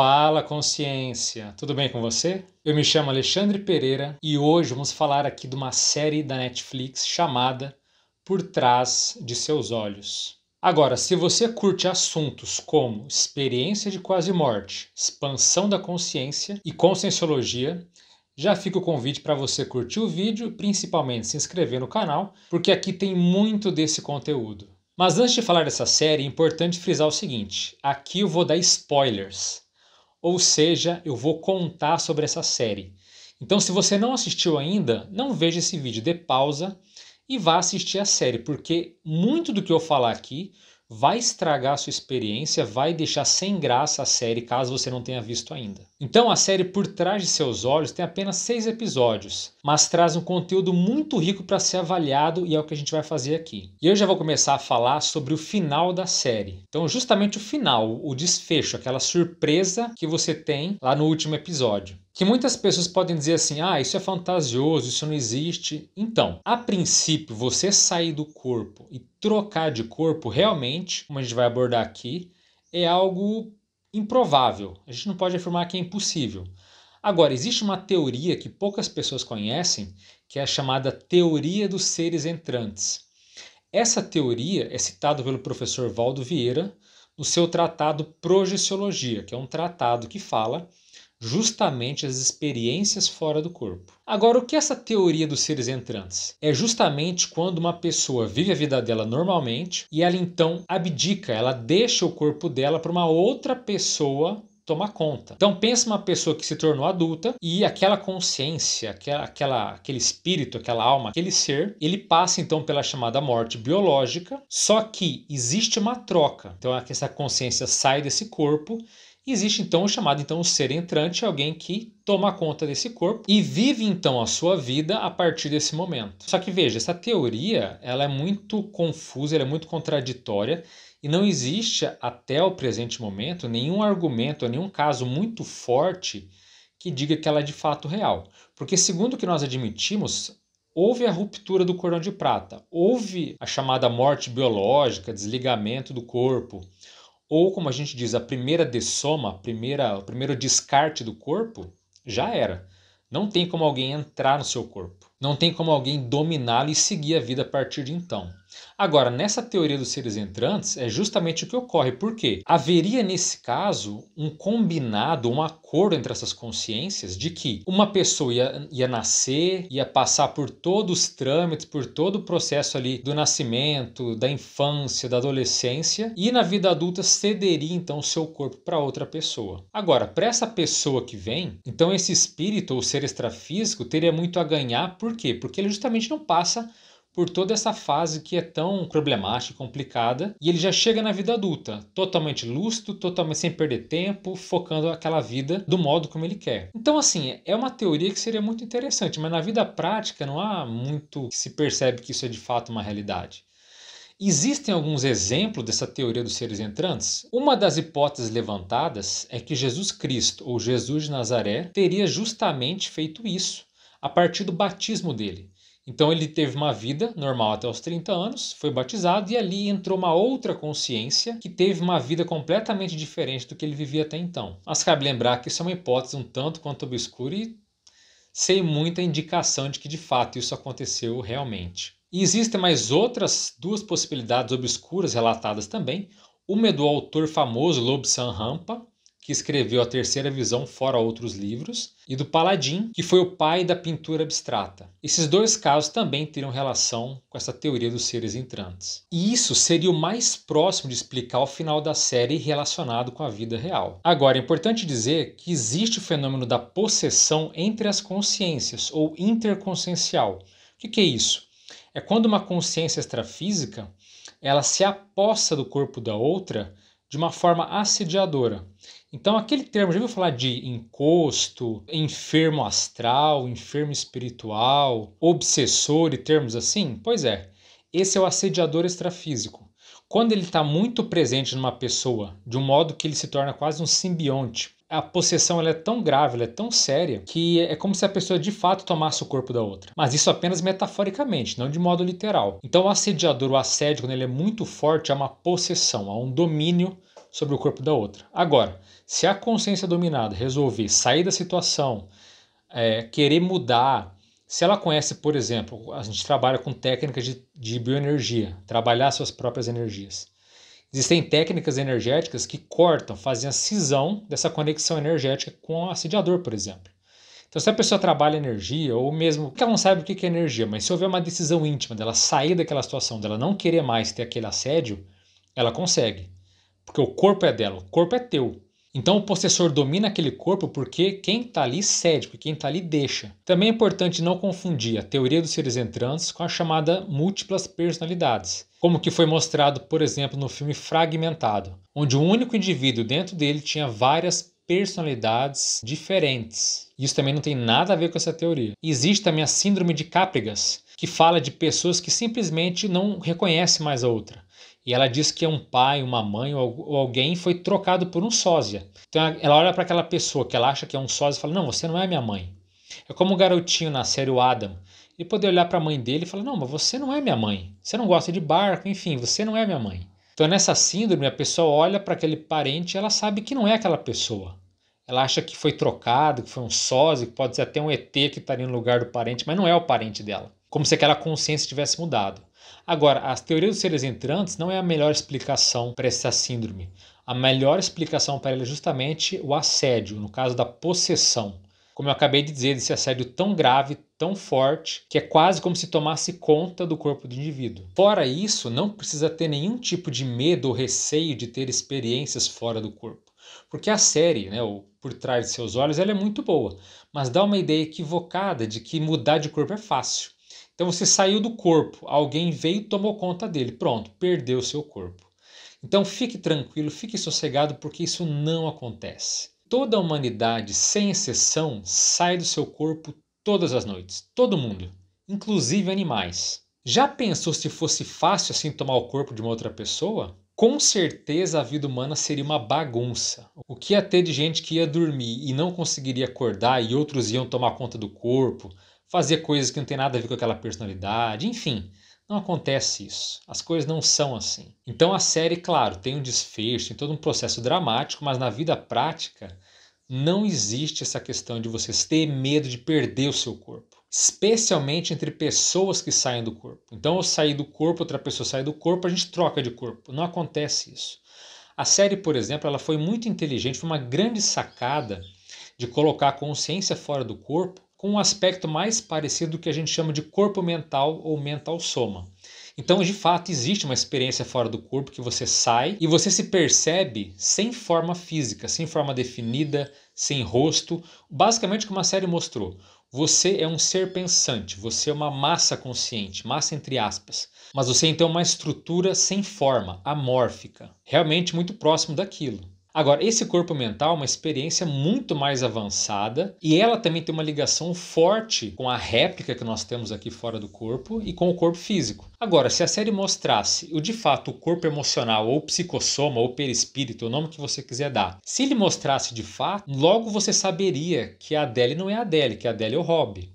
Fala consciência, tudo bem com você? Eu me chamo Alexandre Pereira e hoje vamos falar aqui de uma série da Netflix chamada Por Trás de Seus Olhos. Agora, se você curte assuntos como experiência de quase morte, expansão da consciência e conscienciologia, já fica o convite para você curtir o vídeo, principalmente se inscrever no canal, porque aqui tem muito desse conteúdo. Mas antes de falar dessa série, é importante frisar o seguinte: aqui eu vou dar spoilers ou seja, eu vou contar sobre essa série. Então, se você não assistiu ainda, não veja esse vídeo, dê pausa e vá assistir a série, porque muito do que eu falar aqui vai estragar a sua experiência, vai deixar sem graça a série caso você não tenha visto ainda. Então, a série Por Trás de Seus Olhos tem apenas seis episódios mas traz um conteúdo muito rico para ser avaliado e é o que a gente vai fazer aqui. E eu já vou começar a falar sobre o final da série. Então, justamente o final, o desfecho, aquela surpresa que você tem lá no último episódio. Que muitas pessoas podem dizer assim: ah, isso é fantasioso, isso não existe. Então, a princípio, você sair do corpo e trocar de corpo, realmente, como a gente vai abordar aqui, é algo improvável. A gente não pode afirmar que é impossível. Agora, existe uma teoria que poucas pessoas conhecem, que é a chamada teoria dos seres entrantes. Essa teoria é citada pelo professor Valdo Vieira no seu tratado Projeciologia, que é um tratado que fala justamente as experiências fora do corpo. Agora, o que é essa teoria dos seres entrantes? É justamente quando uma pessoa vive a vida dela normalmente e ela então abdica, ela deixa o corpo dela para uma outra pessoa tomar conta. Então pensa uma pessoa que se tornou adulta e aquela consciência, aquela, aquela, aquele espírito, aquela alma, aquele ser, ele passa então pela chamada morte biológica, só que existe uma troca. Então é essa consciência sai desse corpo existe então o chamado então o ser entrante, alguém que toma conta desse corpo e vive então a sua vida a partir desse momento. Só que veja, essa teoria, ela é muito confusa, ela é muito contraditória e não existe, até o presente momento, nenhum argumento, nenhum caso muito forte que diga que ela é de fato real. Porque, segundo o que nós admitimos, houve a ruptura do cordão de prata, houve a chamada morte biológica, desligamento do corpo, ou como a gente diz, a primeira dessoma, a primeira, o primeiro descarte do corpo, já era. Não tem como alguém entrar no seu corpo. Não tem como alguém dominá-lo e seguir a vida a partir de então. Agora, nessa teoria dos seres entrantes, é justamente o que ocorre, porque haveria nesse caso um combinado, um acordo entre essas consciências de que uma pessoa ia, ia nascer, ia passar por todos os trâmites, por todo o processo ali do nascimento, da infância, da adolescência, e na vida adulta cederia então o seu corpo para outra pessoa. Agora, para essa pessoa que vem, então esse espírito ou ser extrafísico teria muito a ganhar, por quê? Porque ele justamente não passa por toda essa fase que é tão problemática, complicada, e ele já chega na vida adulta, totalmente lúcido, totalmente sem perder tempo, focando aquela vida do modo como ele quer. Então, assim, é uma teoria que seria muito interessante, mas na vida prática não há muito que se percebe que isso é de fato uma realidade. Existem alguns exemplos dessa teoria dos seres entrantes? Uma das hipóteses levantadas é que Jesus Cristo, ou Jesus de Nazaré, teria justamente feito isso, a partir do batismo dele. Então ele teve uma vida normal até os 30 anos, foi batizado e ali entrou uma outra consciência que teve uma vida completamente diferente do que ele vivia até então. Mas cabe lembrar que isso é uma hipótese um tanto quanto obscura e sem muita indicação de que de fato isso aconteceu realmente. E existem mais outras duas possibilidades obscuras relatadas também. Uma é do autor famoso Lobsang Rampa, que escreveu a Terceira Visão, fora outros livros, e do Paladin, que foi o pai da pintura abstrata. Esses dois casos também teriam relação com essa teoria dos seres entrantes. E isso seria o mais próximo de explicar o final da série relacionado com a vida real. Agora, é importante dizer que existe o fenômeno da possessão entre as consciências, ou interconsciencial. O que é isso? É quando uma consciência extrafísica ela se aposta do corpo da outra de uma forma assediadora. Então, aquele termo, já ouviu falar de encosto, enfermo astral, enfermo espiritual, obsessor e termos assim? Pois é, esse é o assediador extrafísico. Quando ele está muito presente numa pessoa, de um modo que ele se torna quase um simbionte, a possessão é tão grave, ela é tão séria, que é como se a pessoa de fato tomasse o corpo da outra. Mas isso apenas metaforicamente, não de modo literal. Então o assediador, o assédio, quando ele é muito forte, é uma possessão, há é um domínio sobre o corpo da outra. Agora, se a consciência dominada resolver sair da situação, é, querer mudar, se ela conhece, por exemplo, a gente trabalha com técnicas de, de bioenergia, trabalhar suas próprias energias. Existem técnicas energéticas que cortam, fazem a cisão dessa conexão energética com o assediador, por exemplo. Então, se a pessoa trabalha energia, ou mesmo que ela não sabe o que é energia, mas se houver uma decisão íntima dela sair daquela situação, dela não querer mais ter aquele assédio, ela consegue. Porque o corpo é dela, o corpo é teu. Então o possessor domina aquele corpo porque quem está ali cede, porque quem está ali deixa. Também é importante não confundir a teoria dos seres entrantes com a chamada múltiplas personalidades, como que foi mostrado, por exemplo, no filme Fragmentado, onde um único indivíduo dentro dele tinha várias personalidades diferentes. Isso também não tem nada a ver com essa teoria. Existe também a síndrome de Cáprigas, que fala de pessoas que simplesmente não reconhecem mais a outra e ela diz que é um pai, uma mãe ou alguém foi trocado por um sósia. Então ela olha para aquela pessoa que ela acha que é um sósia e fala: Não, você não é minha mãe. É como o um garotinho na série o Adam. Ele poder olhar para a mãe dele e falar: Não, mas você não é minha mãe. Você não gosta de barco, enfim, você não é minha mãe. Então nessa síndrome a pessoa olha para aquele parente e ela sabe que não é aquela pessoa. Ela acha que foi trocado, que foi um sósia, que pode ser até um ET que estaria tá no lugar do parente, mas não é o parente dela. Como se aquela consciência tivesse mudado. Agora, as teorias dos seres entrantes não é a melhor explicação para essa síndrome. A melhor explicação para ela é justamente o assédio, no caso da possessão. Como eu acabei de dizer, esse assédio tão grave, tão forte, que é quase como se tomasse conta do corpo do indivíduo. Fora isso, não precisa ter nenhum tipo de medo ou receio de ter experiências fora do corpo. Porque a série, né, o Por Trás de Seus Olhos, ela é muito boa, mas dá uma ideia equivocada de que mudar de corpo é fácil. Então você saiu do corpo, alguém veio e tomou conta dele. Pronto, perdeu o seu corpo. Então fique tranquilo, fique sossegado, porque isso não acontece. Toda a humanidade, sem exceção, sai do seu corpo todas as noites. Todo mundo, inclusive animais. Já pensou se fosse fácil assim tomar o corpo de uma outra pessoa? Com certeza a vida humana seria uma bagunça. O que ia ter de gente que ia dormir e não conseguiria acordar e outros iam tomar conta do corpo, fazer coisas que não tem nada a ver com aquela personalidade, enfim. Não acontece isso. As coisas não são assim. Então a série, claro, tem um desfecho, tem todo um processo dramático, mas na vida prática não existe essa questão de você ter medo de perder o seu corpo. Especialmente entre pessoas que saem do corpo. Então, eu saí do corpo, outra pessoa sai do corpo, a gente troca de corpo. Não acontece isso. A série, por exemplo, ela foi muito inteligente, foi uma grande sacada de colocar a consciência fora do corpo com um aspecto mais parecido do que a gente chama de corpo mental ou mental soma. Então, de fato, existe uma experiência fora do corpo que você sai e você se percebe sem forma física, sem forma definida, sem rosto. Basicamente, como a série mostrou, você é um ser pensante, você é uma massa consciente, massa entre aspas. Mas você então é uma estrutura sem forma, amórfica, realmente muito próximo daquilo. Agora, esse corpo mental é uma experiência muito mais avançada e ela também tem uma ligação forte com a réplica que nós temos aqui fora do corpo e com o corpo físico. Agora, se a série mostrasse o de fato o corpo emocional ou psicossoma ou perispírito, o nome que você quiser dar, se ele mostrasse de fato, logo você saberia que a Adele não é a Adele, que a Adele é o Rob.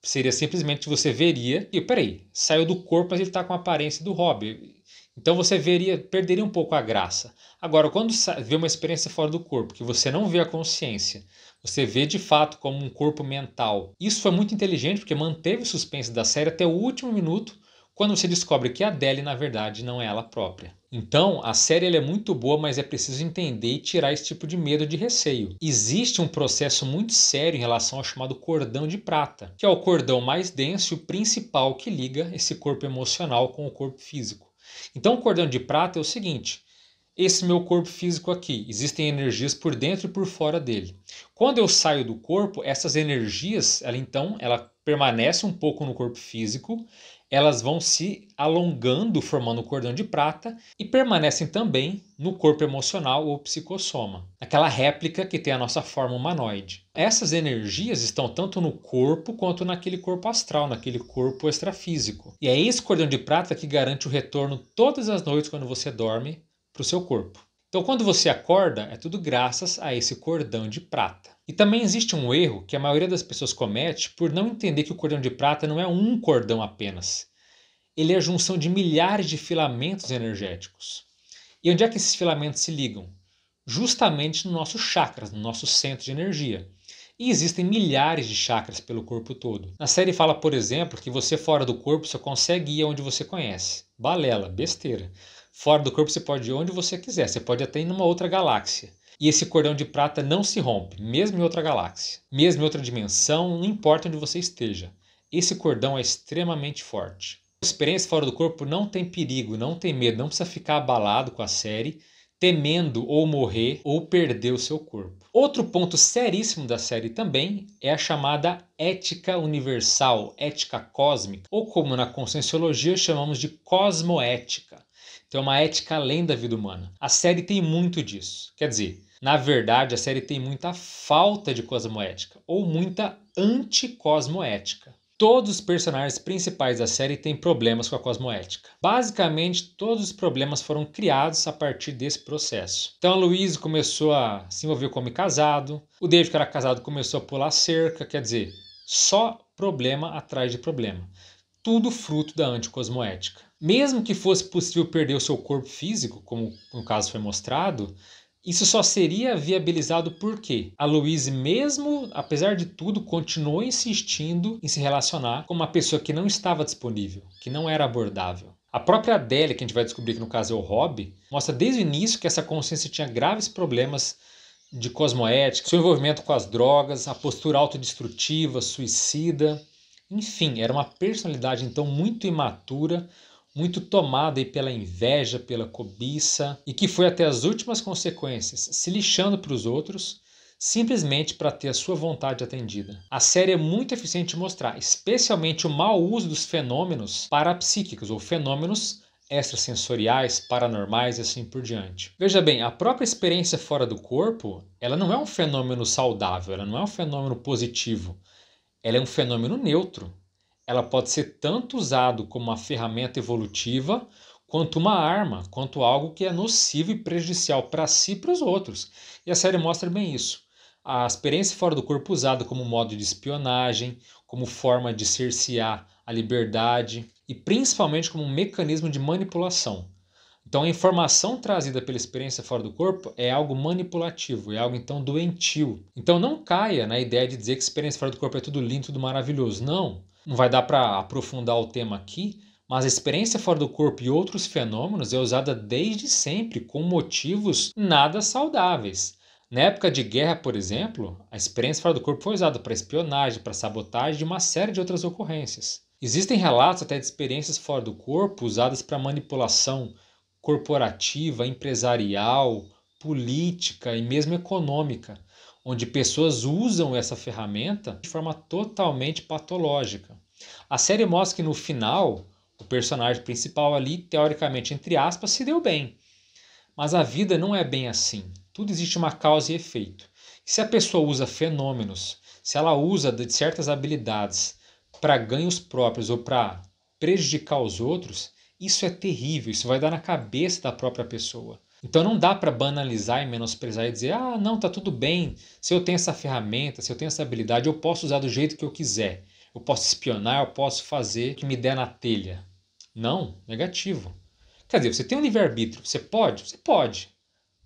Seria simplesmente você veria e peraí, saiu do corpo, mas ele está com a aparência do Rob então você veria, perderia um pouco a graça. Agora, quando vê uma experiência fora do corpo, que você não vê a consciência, você vê de fato como um corpo mental. Isso foi muito inteligente porque manteve o suspense da série até o último minuto, quando você descobre que a Adele na verdade não é ela própria. Então, a série é muito boa, mas é preciso entender e tirar esse tipo de medo de receio. Existe um processo muito sério em relação ao chamado cordão de prata, que é o cordão mais denso e o principal que liga esse corpo emocional com o corpo físico. Então, o cordão de prata é o seguinte: esse meu corpo físico aqui, existem energias por dentro e por fora dele. Quando eu saio do corpo, essas energias, ela então, ela permanece um pouco no corpo físico, elas vão se alongando, formando o cordão de prata e permanecem também no corpo emocional ou psicossoma, aquela réplica que tem a nossa forma humanoide. Essas energias estão tanto no corpo quanto naquele corpo astral, naquele corpo extrafísico. E é esse cordão de prata que garante o retorno todas as noites quando você dorme para o seu corpo. Então, quando você acorda, é tudo graças a esse cordão de prata. E também existe um erro que a maioria das pessoas comete por não entender que o cordão de prata não é um cordão apenas. Ele é a junção de milhares de filamentos energéticos. E onde é que esses filamentos se ligam? Justamente no nosso chakras, no nosso centro de energia. E existem milhares de chakras pelo corpo todo. Na série fala, por exemplo, que você fora do corpo só consegue ir onde você conhece. Balela, besteira. Fora do corpo você pode ir onde você quiser, você pode até ir numa outra galáxia. E esse cordão de prata não se rompe, mesmo em outra galáxia, mesmo em outra dimensão, não importa onde você esteja. Esse cordão é extremamente forte. A experiência fora do corpo não tem perigo, não tem medo, não precisa ficar abalado com a série, temendo ou morrer ou perder o seu corpo. Outro ponto seríssimo da série também é a chamada ética universal, ética cósmica, ou como na conscienciologia chamamos de cosmoética. Então uma ética além da vida humana. A série tem muito disso. Quer dizer, na verdade, a série tem muita falta de cosmoética ou muita anticosmoética. Todos os personagens principais da série têm problemas com a cosmoética. Basicamente, todos os problemas foram criados a partir desse processo. Então, a Louise começou a se envolver como casado, o David, que era casado, começou a pular cerca, quer dizer, só problema atrás de problema. Tudo fruto da anticosmoética mesmo que fosse possível perder o seu corpo físico, como no caso foi mostrado, isso só seria viabilizado porque a Louise, mesmo apesar de tudo, continuou insistindo em se relacionar com uma pessoa que não estava disponível, que não era abordável. A própria Adele, que a gente vai descobrir que no caso é o Rob, mostra desde o início que essa consciência tinha graves problemas de cosmoética, seu envolvimento com as drogas, a postura autodestrutiva, suicida. Enfim, era uma personalidade então muito imatura, muito tomada pela inveja, pela cobiça, e que foi até as últimas consequências, se lixando para os outros, simplesmente para ter a sua vontade atendida. A série é muito eficiente em mostrar, especialmente o mau uso dos fenômenos parapsíquicos ou fenômenos extrasensoriais, paranormais e assim por diante. Veja bem, a própria experiência fora do corpo, ela não é um fenômeno saudável, ela não é um fenômeno positivo. Ela é um fenômeno neutro, ela pode ser tanto usada como uma ferramenta evolutiva, quanto uma arma, quanto algo que é nocivo e prejudicial para si e para os outros. E a série mostra bem isso. A experiência fora do corpo usada como modo de espionagem, como forma de cercear a liberdade e principalmente como um mecanismo de manipulação. Então a informação trazida pela experiência fora do corpo é algo manipulativo, é algo então doentio. Então não caia na ideia de dizer que a experiência fora do corpo é tudo lindo, tudo maravilhoso. Não. Não vai dar para aprofundar o tema aqui, mas a experiência fora do corpo e outros fenômenos é usada desde sempre com motivos nada saudáveis. Na época de guerra, por exemplo, a experiência fora do corpo foi usada para espionagem, para sabotagem e uma série de outras ocorrências. Existem relatos até de experiências fora do corpo usadas para manipulação corporativa, empresarial, política e mesmo econômica onde pessoas usam essa ferramenta de forma totalmente patológica. A série mostra que no final, o personagem principal ali, teoricamente, entre aspas, se deu bem. Mas a vida não é bem assim. Tudo existe uma causa e efeito. se a pessoa usa fenômenos, se ela usa de certas habilidades para ganhos próprios ou para prejudicar os outros, isso é terrível, isso vai dar na cabeça da própria pessoa. Então não dá para banalizar e menosprezar e dizer: "Ah, não, tá tudo bem. Se eu tenho essa ferramenta, se eu tenho essa habilidade, eu posso usar do jeito que eu quiser. Eu posso espionar, eu posso fazer o que me der na telha". Não, negativo. Quer dizer, você tem um livre-arbítrio, você pode? Você pode.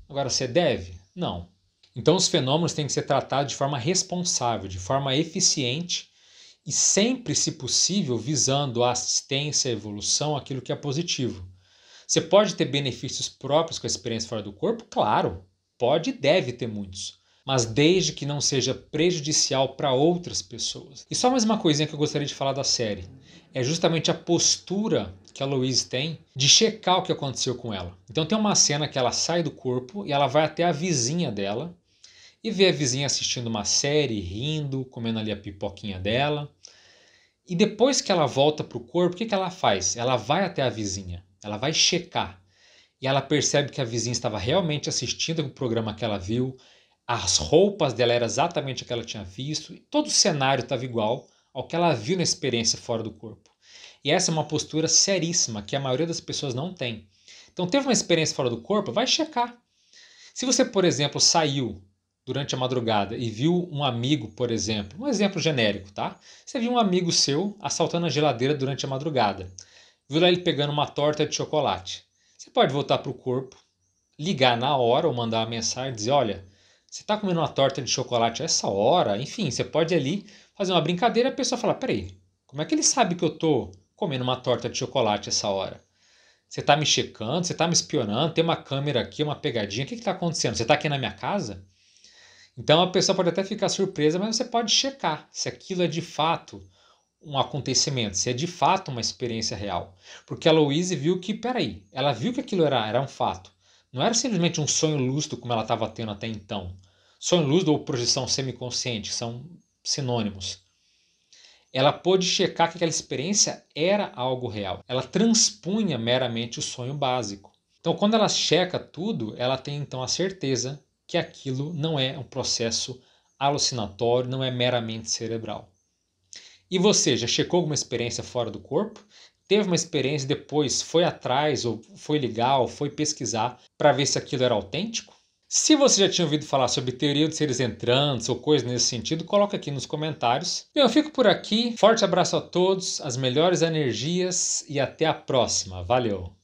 Agora você deve? Não. Então os fenômenos têm que ser tratados de forma responsável, de forma eficiente e sempre, se possível, visando a assistência, a evolução, aquilo que é positivo. Você pode ter benefícios próprios com a experiência fora do corpo? Claro, pode e deve ter muitos. Mas desde que não seja prejudicial para outras pessoas. E só mais uma coisinha que eu gostaria de falar da série. É justamente a postura que a Louise tem de checar o que aconteceu com ela. Então tem uma cena que ela sai do corpo e ela vai até a vizinha dela e vê a vizinha assistindo uma série, rindo, comendo ali a pipoquinha dela. E depois que ela volta para o corpo, o que, que ela faz? Ela vai até a vizinha ela vai checar e ela percebe que a vizinha estava realmente assistindo o programa que ela viu, as roupas dela eram exatamente o que ela tinha visto, e todo o cenário estava igual ao que ela viu na experiência fora do corpo. E essa é uma postura seríssima que a maioria das pessoas não tem. Então, teve uma experiência fora do corpo? Vai checar. Se você, por exemplo, saiu durante a madrugada e viu um amigo, por exemplo, um exemplo genérico, tá? Você viu um amigo seu assaltando a geladeira durante a madrugada viu lá ele pegando uma torta de chocolate. Você pode voltar para o corpo, ligar na hora ou mandar uma mensagem e dizer: olha, você está comendo uma torta de chocolate a essa hora? Enfim, você pode ali fazer uma brincadeira e a pessoa fala: peraí, como é que ele sabe que eu estou comendo uma torta de chocolate essa hora? Você está me checando? Você está me espionando? Tem uma câmera aqui, uma pegadinha? O que está acontecendo? Você está aqui na minha casa? Então a pessoa pode até ficar surpresa, mas você pode checar se aquilo é de fato um acontecimento, se é de fato uma experiência real. Porque a Louise viu que, peraí, ela viu que aquilo era, era um fato. Não era simplesmente um sonho lúcido como ela estava tendo até então. Sonho lúcido ou projeção semiconsciente, que são sinônimos. Ela pôde checar que aquela experiência era algo real. Ela transpunha meramente o sonho básico. Então, quando ela checa tudo, ela tem então a certeza que aquilo não é um processo alucinatório, não é meramente cerebral. E você, já checou alguma experiência fora do corpo? Teve uma experiência e depois foi atrás, ou foi ligar, ou foi pesquisar para ver se aquilo era autêntico? Se você já tinha ouvido falar sobre teoria de seres entrantes ou coisa nesse sentido, coloca aqui nos comentários. Eu fico por aqui. Forte abraço a todos, as melhores energias e até a próxima. Valeu!